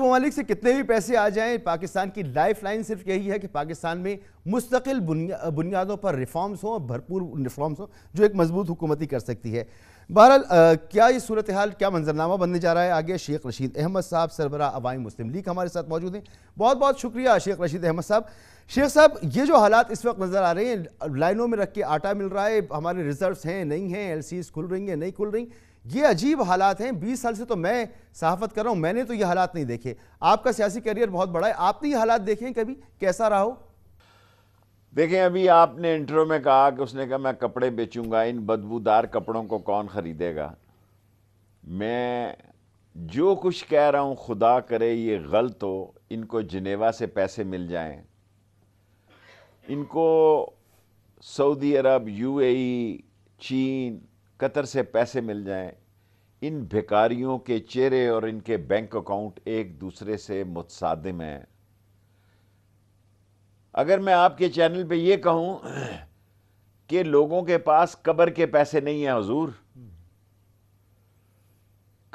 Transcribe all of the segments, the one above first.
दोस्त ममालिक से कितने भी पैसे आ जाएं पाकिस्तान की लाइफ लाइन सिर्फ यही है कि पाकिस्तान में मुस्तकिल बुनियादों पर रिफॉर्म्स हों भरपूर रिफॉर्म्स हों जो एक मजबूत हुकूमती कर सकती है बहरहाल क्या ये सूरत हाल क्या मंजरनामा बनने जा रहा है आगे शेख रशीद अहमद साहब सरबरा अवाई मुस्लिम लीग हमारे साथ मौजूद हैं बहुत बहुत शुक्रिया शेख रशीद अहमद साहब शेख साहब ये जो हालात इस वक्त नज़र आ रहे हैं लाइनों में रख के आटा मिल रहा है हमारे रिजर्व्स हैं नहीं हैं एल खुल रही हैं नहीं खुल रही ये अजीब हालात हैं बीस साल से तो मैं सहाफत कर रहा हूँ मैंने तो ये हालात नहीं देखे आपका सियासी करियर बहुत बड़ा है आपने ये हालात देखे हैं कभी कैसा रहा हो देखें अभी आपने इंटरव्यू में कहा कि उसने कहा मैं कपड़े बेचूंगा इन बदबूदार कपड़ों को कौन ख़रीदेगा मैं जो कुछ कह रहा हूँ खुदा करे ये गलत हो इनको जिनेवा से पैसे मिल जाएं इनको सऊदी अरब यूएई, चीन कतर से पैसे मिल जाएं इन भिकारियों के चेहरे और इनके बैंक अकाउंट एक दूसरे से मुतसादम हैं अगर मैं आपके चैनल पे ये कहूं कि लोगों के पास कब्र के पैसे नहीं है हजूर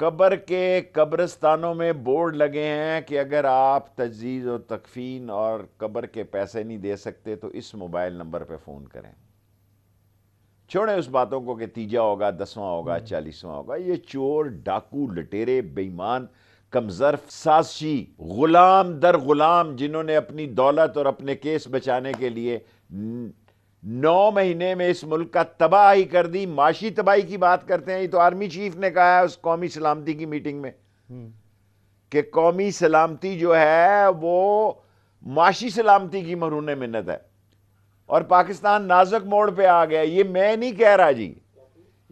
कब्र के कब्रस्तानों में बोर्ड लगे हैं कि अगर आप तजीज और तकफीन और कब्र के पैसे नहीं दे सकते तो इस मोबाइल नंबर पे फ़ोन करें छोड़ें उस बातों को कि तीजा होगा दसवां होगा हम्म। चालीसवां होगा ये चोर डाकू लटेरे बेईमान कमजरफ साजशी गुलाम दर गुलाम जिन्होंने अपनी दौलत और अपने केस बचाने के लिए नौ महीने में इस मुल्क का तबाही कर दी माशी तबाही की बात करते हैं ये तो आर्मी चीफ ने कहा है उस कौमी सलामती की मीटिंग में हम्म। कि कौमी सलामती जो है वो माशी सलामती की मरून मिन्नत है और पाकिस्तान नाजुक मोड़ पे आ गया ये मैं नहीं कह रहा जी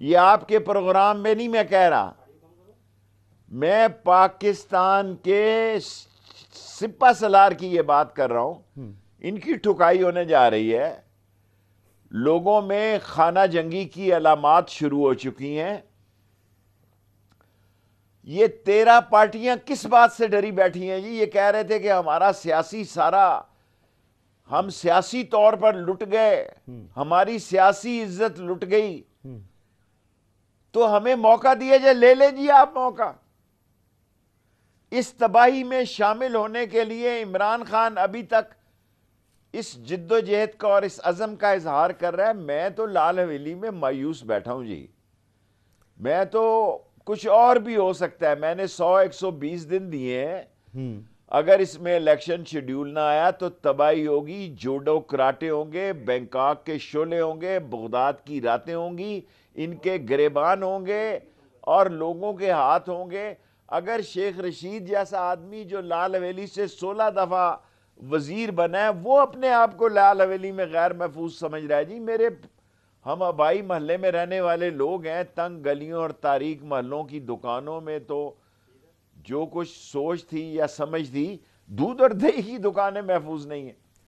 ये आपके प्रोग्राम में नहीं मैं कह रहा मैं पाकिस्तान के सिपा सलार की ये बात कर रहा हूं हम्म। इनकी ठुकाई होने जा रही है लोगों में खाना जंगी की अलामत शुरू हो चुकी हैं ये तेरह पार्टियां किस बात से डरी बैठी हैं जी ये कह रहे थे कि हमारा सियासी सारा हम सियासी तौर पर लुट गए हम्म। हमारी सियासी इज्जत लुट गई हम्म। तो हमें मौका दिया जाए ले ले जी आप मौका इस तबाही में शामिल होने के लिए इमरान खान अभी तक इस जिद्दोजहद का और इस अज़म का इजहार कर रहा है मैं तो लाल हवेली में मायूस बैठा हूं जी मैं तो कुछ और भी हो सकता है मैंने 100-120 दिन दिए हैं हम्म। अगर इसमें इलेक्शन शेड्यूल ना आया तो तबाही होगी जोडो कराटे होंगे बैंकॉक के शोले होंगे बगदाद की रातें होंगी इनके गरेबान होंगे और लोगों के हाथ होंगे अगर शेख रशीद जैसा आदमी जो लाल हवेली से सोलह दफ़ा वज़ीर बना है वो अपने आप को लाल हवेली में गैर महफूज समझ रहा है जी मेरे हम आबाई महल्ले में रहने वाले लोग हैं तंग गलियों और तारीख महलों की दुकानों में तो जो कुछ सोच थी या समझ थी दूध और दही की दुकानें महफूज नहीं है